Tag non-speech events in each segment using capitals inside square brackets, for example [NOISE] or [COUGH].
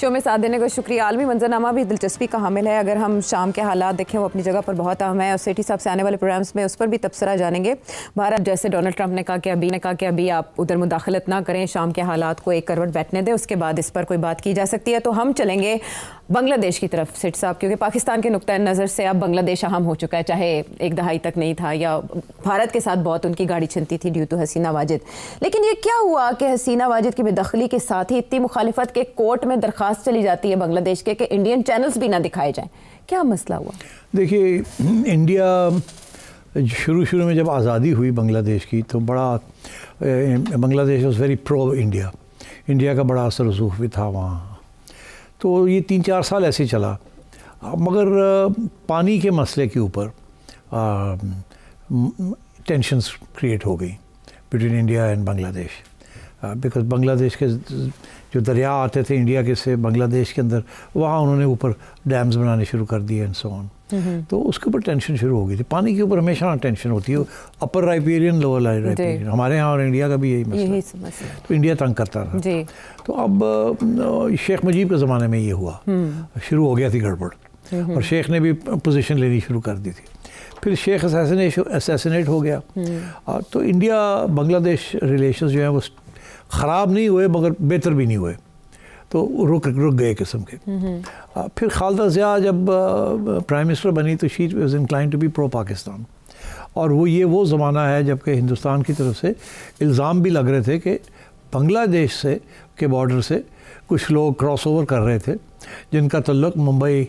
Show में साथ देने का शुक्रिया आलमी मंजरनामा भी दिलचस्पी का हामिल है अगर हम शाम के हालात देखें वो अपनी जगह पर बहुत अहम है और सेठी साहब से आने वाले प्रोग्राम्स में उस पर भी तबसरा जानेंगे भारत जैसे डोनाल्ड ट्रंप ने कहा कि अभी ने कहा कि अभी आप उधर मुदाखलत ना करें शाम के हालात को एक करवट बैठने दें उसके बाद इस पर कोई बात की जा सकती है तो हम चलेंगे बांग्लादेश की तरफ सेठ साहब क्योंकि पाकिस्तान के नुक़ नज़र से अब बांग्लादेश अहम हो चुका है चाहे एक दहाई तक नहीं था या भारत के साथ बहुत उनकी गाड़ी छिनती थी ड्यू टू हसीना वाजिद लेकिन ये क्या हुआ कि हसीना वाजिद की बेदखली के साथ ही इतनी मुखालफत के कोर्ट में दरख्वा दरख्वास्त चली जाती है बांग्लादेश के कि इंडियन चैनल्स भी ना दिखाए जाएं क्या मसला हुआ देखिए इंडिया शुरू शुरू में जब आज़ादी हुई बांग्लादेश की तो बड़ा Bangladesh was very pro India India का बड़ा असर रसूख भी था वहाँ तो ये तीन चार साल ऐसे चला मगर पानी के मसले के ऊपर टेंशनस क्रिएट हो गई between India and Bangladesh because Bangladesh के जो दरिया आते थे इंडिया के से बांग्लादेश के अंदर वहाँ उन्होंने ऊपर डैम्स बनाने शुरू कर दिए एंड सो ऑन तो उसके ऊपर टेंशन शुरू हो गई थी पानी के ऊपर हमेशा टेंशन होती है अपर राइपेरियन लोअर राइपेरियन हमारे यहाँ और इंडिया का भी यही मसला यही तो इंडिया तंग करता रहा तो अब शेख मुजीब के ज़माने में ये हुआ हम्म। शुरू हो गया थी गड़बड़ और शेख ने भी पोजिशन लेनी शुरू कर दी थी फिर शेख असैसिनेट हो गया हम्म। तो इंडिया बांग्लादेश रिलेशन जो है वो ख़राब नहीं हुए मगर बेहतर भी नहीं हुए तो रुक रुक गए किस्म के फिर खालदा ज़िया जब प्राइम मिनिस्टर बनी तो she's was incline to be pro Pakistan और वो ये वो ज़माना है जबकि हिंदुस्तान की तरफ से इल्ज़ाम भी लग रहे थे कि बांग्लादेश से के बॉर्डर से कुछ लोग क्रॉस ओवर कर रहे थे जिनका तल्लक मुंबई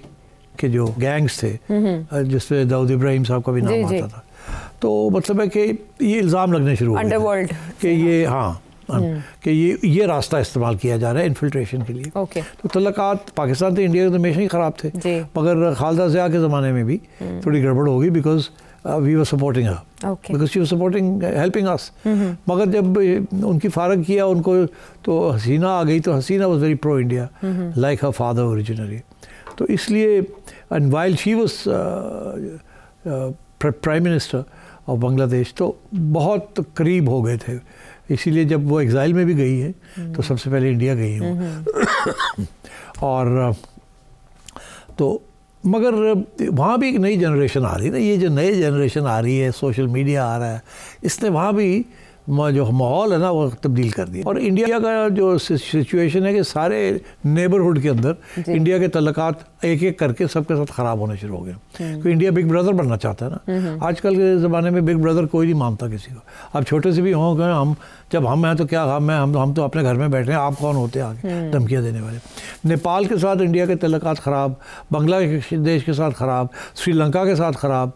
के जो गैंग्स थे जिसमें दाऊद इब्राहिम साहब का भी नाम जी, आता जी। था तो मतलब है कि ये इल्ज़ाम लगने शुरू हुए कि ये हाँ कि ये ये रास्ता इस्तेमाल किया जा रहा है इन्फिल्ट्रेशन के लिए ओके तो तलक़ात पाकिस्तान तो इंडिया के तो हमेशा ही ख़राब थे मगर खालदा ज़िया के ज़माने में भी hmm. थोड़ी गड़बड़ होगी because we were supporting because she supporting helping us मगर जब uh, उनकी फारग किया उनको तो हसीना आ गई तो Hasina was very pro India like a father originally तो इसलिए and while she was prime minister of Bangladesh तो बहुत करीब हो गए थे इसीलिए जब वो एग्ज़ाइल में भी गई है हम्म। तो सबसे पहले इंडिया गई हूँ हम्म, हम्म। और तो मगर वहाँ भी एक नई जनरेशन आ रही है ना ये जो नई जनरेशन आ रही है सोशल मीडिया आ रहा है इसने वहाँ भी जो माहौल है ना वो तब्दील कर दिया और इंडिया का जो सिचुएशन है कि सारे नेबरहुड के अंदर इंडिया के तलक़ात एक एक करके सबके साथ ख़राब होने शुरू हो गए हम्म। क्योंकि इंडिया बिग ब्रदर बनना चाहता है ना आजकल के ज़माने में बिग ब्रदर कोई नहीं मानता किसी को अब छोटे से भी हों गए हम जब हम हैं तो क्या हम हैं हम हम तो अपने घर में बैठे हैं आप कौन होते हैं आगे हम्म। धमकियाँ देने वाले नेपाल के साथ इंडिया के तलक ख़राब बांग्लादेश के साथ ख़राब श्रीलंका के साथ ख़राब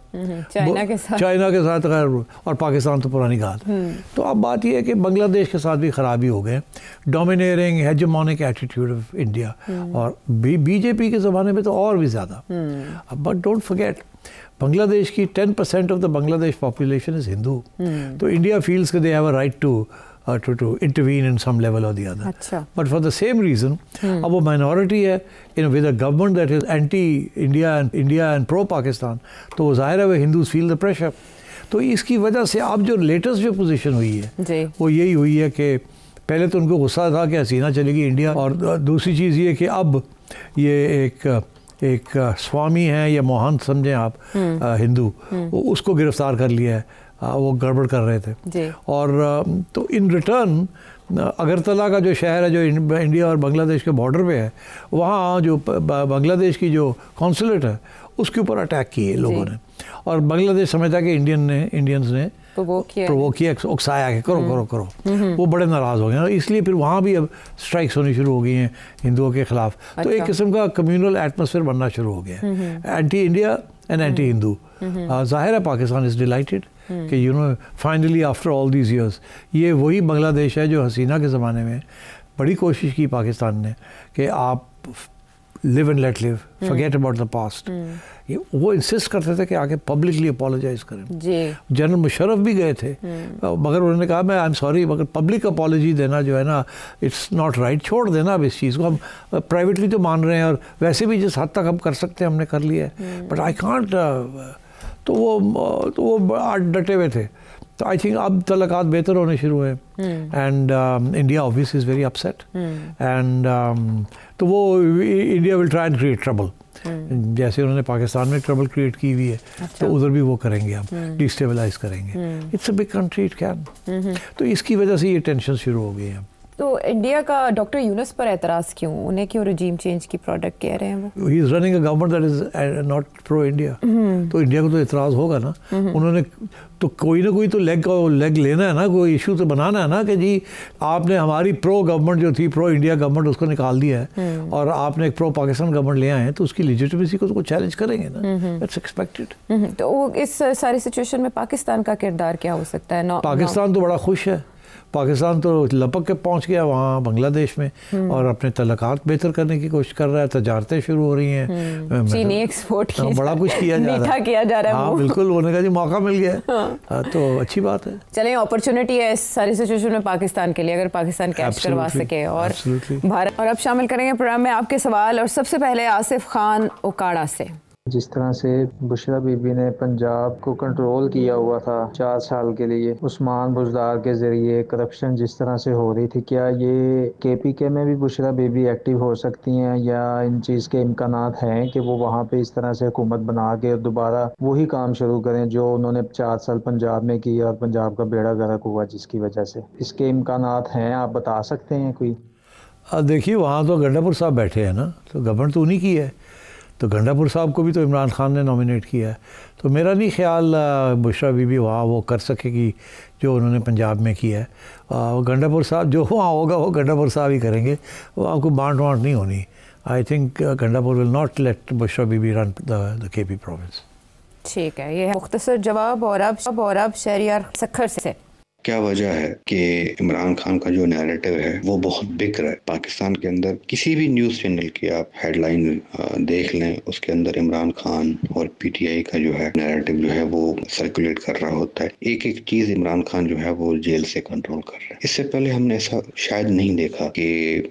चाइना के साथ और पाकिस्तान तो पुरानी घात हम्म। तो अब बात यह है कि बांग्लादेश के साथ भी ख़राब ही हो गए domineering hegemonic attitude of India और बीजेपी के ज़माने में तो और भी ज़्यादा बट डोंट फॉरगेट बांग्लादेश की 10 percent of the Bangladesh population is Hindu तो इंडिया फील्स के they have a right to to to intervene in some level of the other but for the same reason अब वो माइनॉरिटी है in with a government that is anti India and India and pro Pakistan तो वो जाहिर है वो Hindus feel the pressure तो इसकी वजह से अब जो लेटेस्ट जो पोजिशन हुई है वो यही हुई है कि पहले तो उनको गुस्सा था कि हसीना चलेगी इंडिया और दूसरी चीज़ ये कि अब ये एक एक स्वामी हैं या मोहन समझें आप हम्म। हिंदू हम्म। उसको गिरफ्तार कर लिया है वो गड़बड़ कर रहे थे और तो इन रिटर्न अगरतला का जो शहर है जो इंडिया और बांग्लादेश के बॉर्डर पे है वहाँ जो बांग्लादेश की जो कौंसुलेट है उसके ऊपर अटैक किए लोगों ने और बांग्लादेश समझता कि इंडियन ने इंडियंस ने प्रवो किया उकसाया कि हम्म। करो करो करो हम्म। वो बड़े नाराज़ हो गए इसलिए फिर वहाँ भी अब स्ट्राइक्स होनी शुरू हो गई हैं हिंदुओं के खिलाफ अच्छा। तो एक अच्छा। किस्म का कम्यूनल एटमोसफेयर बनना शुरू हो गया है anti India and anti Hindu ज़ाहिर है पाकिस्तान इज़ डिलइटेड हम्म। कि you know finally after all these years ये वही बांग्लादेश है जो हसीना के ज़माने में बड़ी कोशिश की पाकिस्तान ने कि आप live and let live forget about the past वो इंसिस्ट करते थे कि आगे पब्लिकली अपोलोजाइज करें जनरल मुशरफ भी गए थे hmm. मगर उन्होंने कहा मैं आई एम सॉरी मगर पब्लिक अपोलोजी देना जो है ना इट्स नॉट राइट छोड़ देना अब इस चीज़ को हम प्राइवेटली तो मान रहे हैं और वैसे भी जिस हद तक हम कर सकते हैं हमने कर लिया है बट आई कॉन्ट तो वो तो वो डटे हुए थे तो आई थिंक अब तलकात बेहतर होने शुरू हुए and India obvious is very upset and तो वो India will try and create trouble जैसे उन्होंने पाकिस्तान में ट्रबल क्रिएट की हुई है अच्छा। तो उधर भी वो करेंगे आप डिस्टेबलाइज hmm. करेंगे it's a big country it can तो इसकी वजह से ये टेंशन शुरू हो गई है अब तो इंडिया का डॉक्टर यूनस पर एतराज़ क्यों उन्हें क्यों रिजीम चेंज की प्रोडक्ट कह रहे हैं वो ही is running a government that is not pro India तो इंडिया को तो एतराज़ होगा ना हम्म। उन्होंने तो कोई ना कोई तो लेग का लेग लेना है ना कोई इशू तो बनाना है ना कि जी आपने हमारी प्रो गवर्नमेंट जो थी प्रो इंडिया गवर्नमेंट उसको निकाल दिया है हम्म। और आपने एक प्रो पाकिस्तान गवर्नमेंट ले आए हैं तो उसकी लिजिटमेसी को तो चैलेंज करेंगे ना इट्स हम्म, एक्सपेक्टेड तो इस सारी सिचुएशन में पाकिस्तान का किरदार क्या हो सकता है पाकिस्तान तो बड़ा खुश है पाकिस्तान तो लपक के पहुंच गया वहाँ बांग्लादेश में हम्म। और अपने तलकात बेहतर करने की कोशिश कर रहा है तजारतें शुरू हो रही हैं हम्म। चीनी एक्सपोर्ट हाँ, तो बड़ा कुछ किया जा रहा है किया जा रहा है हाँ बिल्कुल होने का जी मौका मिल गया हाँ।, हाँ। तो अच्छी बात है चलें अपॉर्चुनिटी है इस सारी सिचुएशन में पाकिस्तान के लिए अगर पाकिस्तान कैच करवा सके और भारत और अब शामिल करेंगे प्रोग्राम में आपके सवाल और सबसे पहले आसिफ खान ओकाड़ा से जिस तरह से बुशरा बीबी ने पंजाब को कंट्रोल किया हुआ था चार साल के लिए उस्मान बुजदार के जरिए करप्शन जिस तरह से हो रही थी क्या ये के पी के में भी बुशरा बीबी एक्टिव हो सकती हैं या इन चीज़ के इम्कान हैं कि वो वहाँ पे इस तरह से हुकूमत बना के दोबारा वही काम शुरू करें जो उन्होंने चार साल पंजाब में किया और पंजाब का बेड़ा गर्क हुआ जिसकी वजह से इसके इम्कान हैं आप बता सकते हैं कोई देखिए वहाँ तो गंडापुर साहब बैठे हैं ना तो गवर्न तो उन्हीं की है तो गंडापुर साहब को भी तो इमरान खान ने नॉमिनेट किया है तो मेरा नहीं ख्याल बुशरा बीबी वहाँ वो कर सकेगी जो उन्होंने पंजाब में किया है गंडापुर साहब जो वहाँ होगा वो गंडापुर साहब ही करेंगे वो आपको बांट वांट नहीं होनी I think Gandapur will not let Bushra Bibi run the K P province ठीक है ये मुख्तसर जवाब और अब और अब शहरियार सखर से क्या वजह है कि इमरान खान का जो नैरेटिव है वो बहुत बिक रहा है पाकिस्तान के अंदर किसी भी न्यूज़ चैनल की आप हेडलाइन देख लें उसके अंदर इमरान खान और पीटीआई का जो है नैरेटिव जो है वो सर्कुलेट कर रहा होता है एक एक चीज़ इमरान खान जो है वो जेल से कंट्रोल कर रहा है इससे पहले हमने ऐसा शायद नहीं देखा कि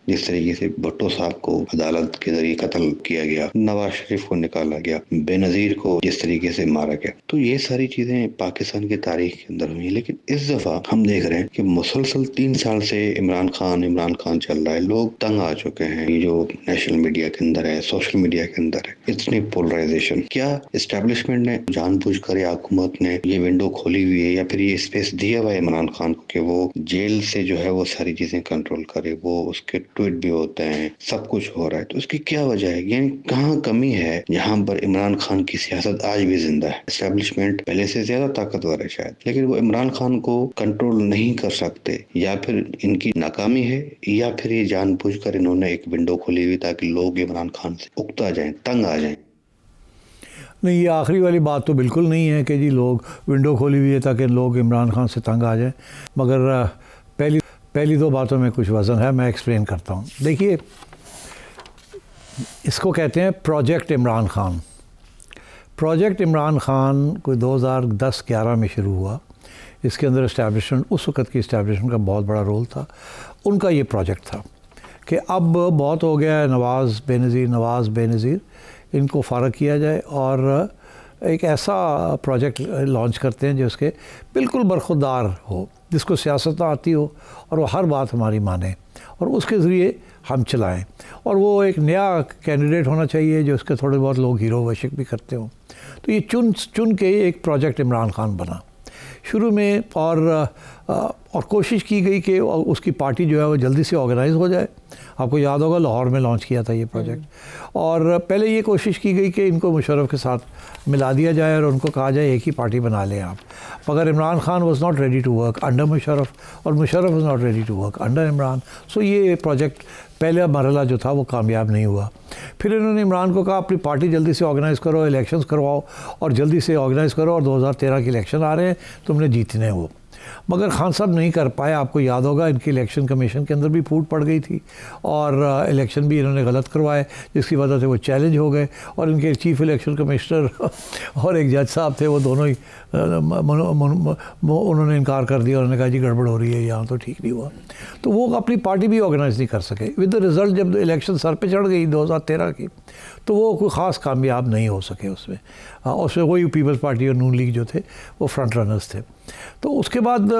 जिस तरीके से भुट्टो साहब को अदालत के जरिए कत्ल किया गया नवाज शरीफ को निकाला गया बेनज़ीर को जिस तरीके से मारा गया तो ये सारी चीज़ें पाकिस्तान की तारीख के अंदर हुई लेकिन इस दफ़ा आप हम देख रहे हैं कि मुसलसल तीन साल से इमरान खान इमरान खान चल रहा है लोग तंग आ चुके हैं जो नेशनल मीडिया के अंदर है सोशल मीडिया के अंदर है इतनी पोलराइजेशन क्या इस्टेब्लिशमेंट ने जानबूझ कर या हुकूमत ने ये विंडो खोली हुई है या फिर ये स्पेस दिया हुआ है इमरान खान को कि वो जेल से जो है वो सारी चीजें कंट्रोल करे वो उसके ट्वीट भी होते हैं सब कुछ हो रहा है तो उसकी क्या वजह है यानी कहाँ कमी है जहाँ पर इमरान खान की सियासत आज भी जिंदा है इस्टेब्लिशमेंट पहले से ज्यादा ताकतवर है शायद लेकिन वो इमरान खान को कंट्रोल नहीं कर सकते या फिर इनकी नाकामी है या फिर ये जानबूझकर इन्होंने एक विंडो खोली हुई ताकि लोग इमरान खान से उगता जाए तंग आ जाए नहीं ये आखिरी वाली बात तो बिल्कुल नहीं है कि जी लोग विंडो खोली हुई है ताकि लोग इमरान खान से तंग आ जाए मगर पहली पहली दो बातों में कुछ वज़न है मैं एक्सप्लेन करता हूँ देखिए इसको कहते हैं प्रोजेक्ट इमरान खान प्रोजेक्ट इमरान खान कोई 2010-11 में शुरू हुआ इसके अंदर इस्टेब्लिशमेंट उस वक़्त की इस्टेब्लिशमेंट का बहुत बड़ा रोल था उनका ये प्रोजेक्ट था कि अब बहुत हो गया है नवाज़ बेनज़ीर नवाज़ बेनज़ीर इनको फ़ारग किया जाए और एक ऐसा प्रोजेक्ट लॉन्च करते हैं जो उसके बिल्कुल बरखुदार हो जिसको सियासत आती हो और वो हर बात हमारी माने और उसके ज़रिए हम चलाएं और वो एक नया कैंडिडेट होना चाहिए जो उसके थोड़े बहुत लोग हीरो वशिक भी करते हों तो ये चुन चुन के एक प्रोजेक्ट इमरान खान बना शुरू में और और कोशिश की गई कि उसकी पार्टी जो है वो जल्दी से ऑर्गेनाइज हो जाए आपको याद होगा लाहौर में लॉन्च किया था ये प्रोजेक्ट और पहले ये कोशिश की गई कि इनको मुशरफ के साथ मिला दिया जाए और उनको कहा जाए एक ही पार्टी बना लें आप मगर Imran Khan was not ready to work under Musharraf और Musharraf was not ready to work under Imran so ये प्रोजेक्ट पहला मरला जो था वो कामयाब नहीं हुआ फिर इन्होंने इमरान को कहा अपनी पार्टी जल्दी से ऑर्गेनाइज़ करो इलेक्शंस करवाओ और जल्दी से ऑर्गेनाइज़ करो और 2013 के इलेक्शन आ रहे हैं तुमने जीतने वो मगर खान साहब नहीं कर पाए आपको याद होगा इनकी इलेक्शन कमीशन के अंदर भी फूट पड़ गई थी और इलेक्शन भी इन्होंने गलत करवाए जिसकी वजह से वो चैलेंज हो गए और इनके चीफ इलेक्शन कमिश्नर और एक जज साहब थे वो दोनों ही उन्होंने इनकार कर दिया उन्होंने कहा जी गड़बड़ हो रही है यहाँ तो ठीक नहीं हुआ तो वो अपनी पार्टी भी ऑर्गेनाइज नहीं कर सके विद द रिज़ल्ट जब इलेक्शन सर पर चढ़ गई दो की तो वो कोई ख़ास कामयाब नहीं हो सके उसमें उसमें वही पीपल्स पार्टी और नून लीग जो थे वो फ्रंट रनर्स थे तो उसके बाद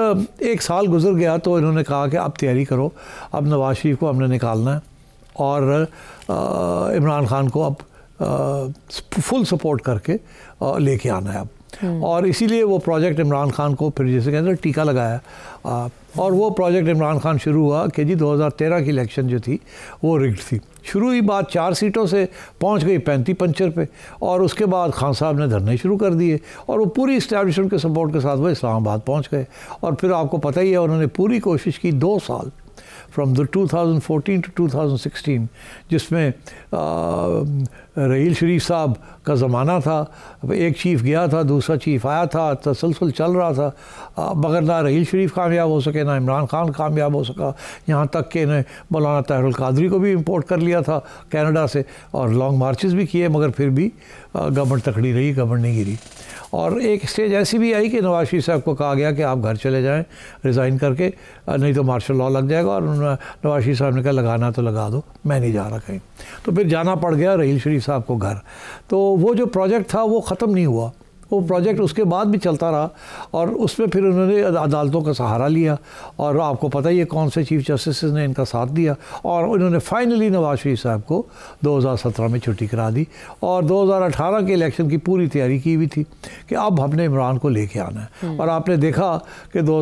एक साल गुजर गया तो इन्होंने कहा कि आप तैयारी करो अब नवाज शरीफ को हमने निकालना है और इमरान ख़ान को अब फुल सपोर्ट करके लेके आना है अब हम्म। और इसीलिए वो प्रोजेक्ट इमरान खान को फिर जैसे कहते हैं टीका लगाया और वो प्रोजेक्ट इमरान खान शुरू हुआ कि जी 2013 की इलेक्शन जो थी वो रिग्ड थी शुरू ही बात चार सीटों से पहुंच गई पैंती पंचर पे और उसके बाद खान साहब ने धरने शुरू कर दिए और वो पूरी इस्टेब्लिशमेंट के सपोर्ट के साथ वो इस्लामाबाद पहुंच गए और फिर आपको पता ही है उन्होंने पूरी कोशिश की दो साल फ्रॉम द 2014 टू सिक्सटीन जिसमें रहील शरीफ साहब का ज़माना था एक चीफ गया था दूसरा चीफ आया था तसलसल चल रहा था मगर ना रहील शरीफ कामयाब हो सके ना इमरान खान कामयाब हो सका यहाँ तक कि इन्हें मौलाना तहरुल कादरी को भी इम्पोर्ट कर लिया था कनाडा से और लॉन्ग मार्चेस भी किए मगर फिर भी गवर्नमेंट तकड़ी रही गवर्नमेंट नहीं गिरी और एक स्टेज ऐसी भी आई कि नवाज शरीफ साहब को कहा गया कि आप घर चले जाएं रिज़ाइन करके नहीं तो मार्शल लॉ लग जाएगा और नवाज शरीफ साहब ने कहा लगाना तो लगा दो मैं नहीं जा रहा कहीं तो फिर जाना पड़ गया रहील शरीफ साहब को घर तो वो जो प्रोजेक्ट था वो ख़त्म नहीं हुआ वो प्रोजेक्ट उसके बाद भी चलता रहा और उसमें फिर उन्होंने अदालतों का सहारा लिया और आपको पता ही है कौन से चीफ जस्टिस ने इनका साथ दिया और उन्होंने फाइनली नवाज शरीफ साहब को 2017 में छुट्टी करा दी और 2018 के इलेक्शन की पूरी तैयारी की हुई थी कि अब हमने इमरान को लेके आना है हम्म। और आपने देखा कि दो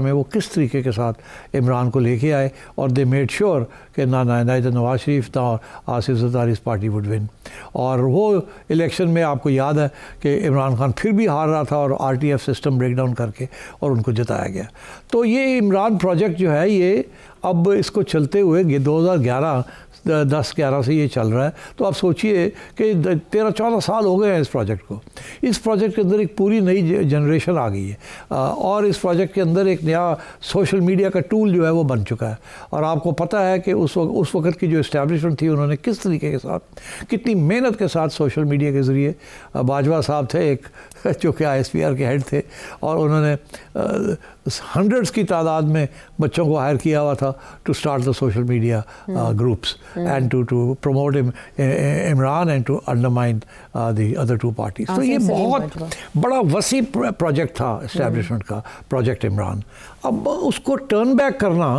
में वो किस तरीके के साथ इमरान को लेके आए और दे मेड श्योर कि ना ना ना नवाज़ शरीफ था और आसिफ इस पार्टी वुड विन और वो इलेक्शन में आपको याद है कि इमरान खान फिर भी हार रहा था और आर सिस्टम ब्रेक डाउन करके और उनको जताया गया तो ये इमरान प्रोजेक्ट जो है ये अब इसको चलते हुए दो ग्यारह दस ग्यारह से ये चल रहा है तो आप सोचिए कि तेरह चौदह साल हो गए हैं इस प्रोजेक्ट को इस प्रोजेक्ट के अंदर एक पूरी नई जनरेशन आ गई है और इस प्रोजेक्ट के अंदर एक नया सोशल मीडिया का टूल जो है वो बन चुका है और आपको पता है कि उस वक्त उस वक्त की जो इस्टेब्लिशमेंट थी उन्होंने किस तरीके के साथ कितनी मेहनत के साथ सोशल मीडिया के ज़रिए बाजवा साहब थे एक [LAUGHS] जो कि आई के हेड थे और उन्होंने हंड्रेड्स की तादाद में बच्चों को हायर किया हुआ था to start the social media groups and to to promote Imran and to undermine the other two parties तो ये बहुत बड़ा वसी प्रोजेक्ट था इस्टेब्लिशमेंट हम्म। का प्रोजेक्ट इमरान अब उसको टर्न बैक करना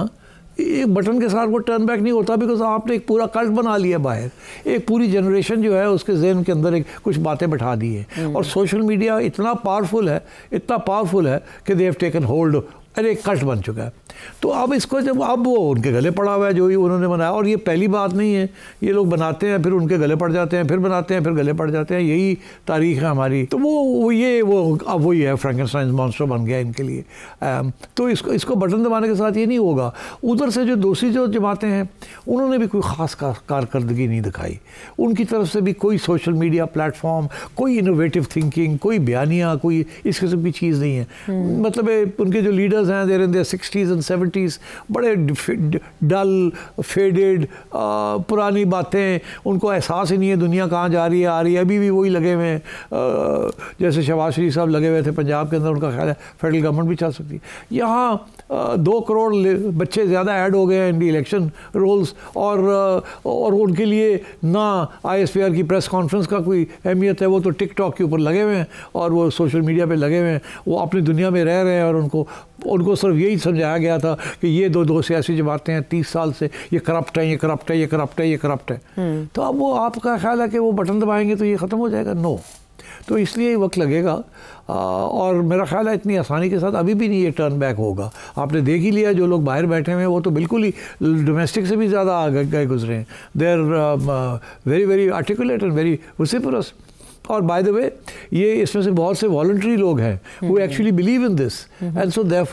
एक बटन के साथ वो टर्न बैक नहीं होता बिकॉज आपने एक पूरा कल्ट बना लिया बाहर एक पूरी जनरेशन जो है उसके जहन के अंदर एक कुछ बातें बैठा दी है और सोशल हम्म। मीडिया इतना पावरफुल है इतना पावरफुल है कि दे हैव टेकन होल्ड अरे कल्ट बन चुका है तो अब इसको जब अब वो उनके गले पड़ा हुआ है जो ही उन्होंने बनाया और ये पहली बात नहीं है ये लोग बनाते हैं फिर उनके गले पड़ जाते हैं फिर बनाते हैं फिर गले पड़ जाते हैं यही तारीख है हमारी तो वो वो ये वो अब वही है साइंस मॉन्स्टर बन गया इनके लिए आ, तो इसको इसको बटन दबाने के साथ ये नहीं होगा उधर से जो दूसरी जो जमातें हैं उन्होंने भी कोई ख़ास कारकर्दगी नहीं दिखाई उनकी तरफ से भी कोई सोशल मीडिया प्लेटफॉर्म कोई इनोवेटिव थिंकिंग कोई बयानिया कोई इस किस्म की चीज़ नहीं है हम्म। मतलब उनके जो लीडर singers हैं they're in their 60s and 70s बड़े डल फेडेड पुरानी बातें उनको एहसास ही नहीं है दुनिया कहाँ जा रही है आ रही है अभी भी वही लगे हुए हैं जैसे शहबाज शरीफ साहब लगे हुए थे पंजाब के अंदर उनका ख्याल है फेडरल गवर्नमेंट भी चल सकती है यहाँ दो करोड़ बच्चे ज़्यादा ऐड हो गए हैं इन इलेक्शन रोल्स और और उनके लिए ना आई की प्रेस कॉन्फ्रेंस का कोई अहमियत है वो तो टिकटॉक के ऊपर लगे हुए हैं और वो सोशल मीडिया पर लगे हुए हैं वो अपनी दुनिया में रह रहे हैं और उनको उनको सिर्फ यही समझाया गया था कि ये दो दो सियासी जमातें हैं तीस साल से ये करप्ट है ये करप्ट है ये करप्ट है ये करप्ट है हम्म। तो अब वो आपका ख्याल है कि वो बटन दबाएंगे तो ये ख़त्म हो जाएगा नो तो इसलिए वक्त लगेगा और मेरा ख्याल है इतनी आसानी के साथ अभी भी नहीं ये टर्न बैक होगा आपने देख ही लिया जो लोग बाहर बैठे हुए हैं वो तो बिल्कुल ही डोमेस्टिक से भी ज़्यादा आ गए गुजरे हैं they are very very articulate and very vociferous और बाय द वे ये इसमें से बहुत से वॉल्ट्री लोग हैं वो actually believe in this and so there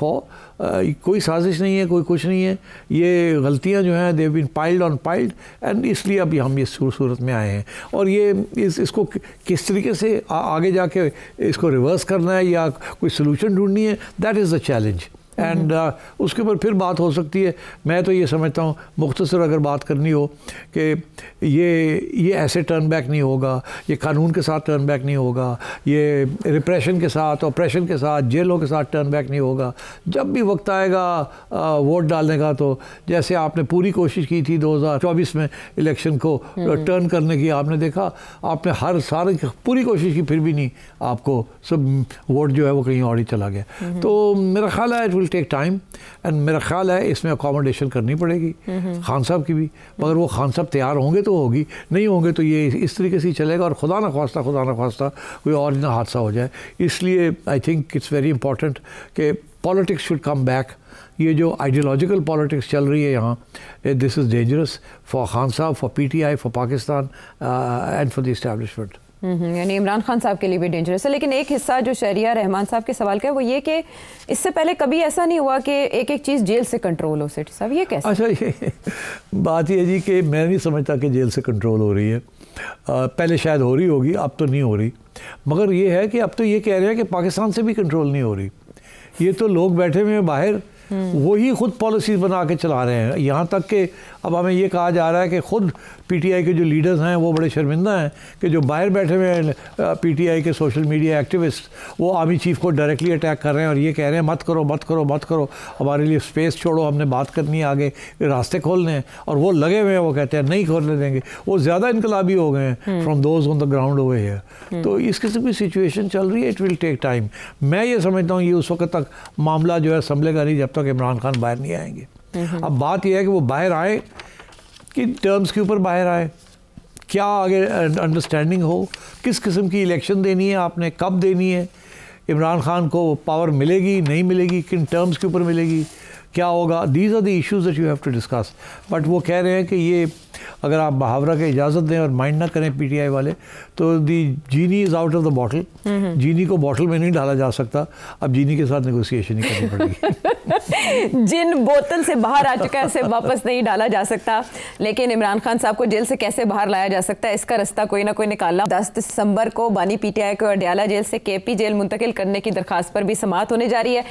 कोई साजिश नहीं है कोई कुछ नहीं है ये गलतियाँ जो हैं they've been piled on piled and इसलिए अभी हम ये सूरत में आए हैं और ये इस इसको किस तरीके से आ, आगे जाके इसको रिवर्स करना है या कोई सोल्यूशन ढूंढनी है that is the challenge and uh, उसके ऊपर फिर बात हो सकती है मैं तो ये समझता हूँ मुख्तसर अगर बात करनी हो कि ये ये ऐसे टर्न बैक नहीं होगा ये कानून के साथ टर्न बैक नहीं होगा ये रिप्रेशन के साथ ऑपरेशन के साथ जेलों के साथ टर्न बैक नहीं होगा जब भी वक्त आएगा वोट uh, डालने का तो जैसे आपने पूरी कोशिश की थी 2024 में इलेक्शन को टर्न हम्म। uh, करने की आपने देखा आपने हर सारे पूरी कोशिश की फिर भी नहीं आपको सब वोट जो है वो कहीं और ही चला गया हम्म। तो मेरा ख्याल है it will take time and मेरा ख्याल है इसमें अकोमोडेशन करनी पड़ेगी खान साहब की भी मगर वो खान साहब तैयार होंगे तो होगी नहीं होंगे तो ये इस तरीके से चलेगा और खुदा ना खास्ता खुदा ना खास्ता कोई और ना हादसा हो जाए इसलिए I think it's very important कि पॉलिटिक्स शुड कम बैक ये जो आइडियोलॉजिकल पॉलिटिक्स चल रही है यहाँ this is dangerous for Khan sahab for I for Pakistan and for the establishment hmm, यानी इमरान खान साहब के लिए भी डेंजरस है लेकिन एक हिस्सा जो शहरिया रहमान साहब के सवाल का है वो ये कि इससे पहले कभी ऐसा नहीं हुआ कि एक एक चीज़ जेल से कंट्रोल हो सेठ साहब ये कैसे अच्छा ये बात ये जी कि मैं नहीं समझता कि जेल से कंट्रोल हो रही है आ, पहले शायद हो रही होगी अब तो नहीं हो रही मगर ये है कि अब तो ये कह रहे हैं कि पाकिस्तान से भी कंट्रोल नहीं हो रही ये तो लोग बैठे हुए हैं बाहर हम्म। वही खुद पॉलिसीज बना के चला रहे हैं यहाँ तक कि अब हमें ये कहा जा रहा है कि खुद पीटीआई के जो लीडर्स हैं वो बड़े शर्मिंदा हैं कि जो बाहर बैठे हुए हैं पीटीआई के सोशल मीडिया एक्टिविस्ट वो आर्मी चीफ को डायरेक्टली अटैक कर रहे हैं और ये कह रहे हैं मत करो मत करो मत करो हमारे लिए स्पेस छोड़ो हमने बात करनी है आगे रास्ते खोलने हैं और वो लगे हुए हैं वो कहते हैं नहीं खोलने देंगे वो ज़्यादा इनकलाबी हो गए हैं from those on the ground हुए हैं तो इस किस्म की सिचुएशन चल रही है इट विल टेक टाइम मैं ये समझता हूँ ये उस वक्त तक मामला जो है संभलेगा नहीं जब तक इमरान खान बाहर नहीं आएंगे Mm-hmm. अब बात यह है कि वो बाहर आए कि टर्म्स के ऊपर बाहर आए क्या आगे अंडरस्टैंडिंग हो किस किस्म की इलेक्शन देनी है आपने कब देनी है इमरान खान को पावर मिलेगी नहीं मिलेगी किन टर्म्स के ऊपर मिलेगी क्या होगा these are the issues that you have to discuss but वो कह रहे हैं कि ये अगर आप बहावरा की इजाज़त दें और माइंड ना करें पीटीआई वाले तो the genie is out of the bottle genie को बॉटल में नहीं डाला जा सकता अब जीनी के साथ नेगोशिएशन नहीं करनी पड़ेगी [LAUGHS] जिन बोतल से बाहर आ चुका है उसे वापस नहीं डाला जा सकता लेकिन इमरान खान साहब को जेल से कैसे बाहर लाया जा सकता है इसका रास्ता कोई ना कोई निकालना दस दिसंबर को बानी पीटीआई को अडयाला जेल से पी जेल मुंतकिल करने की दरखास्त पर भी समाप्त होने जा रही है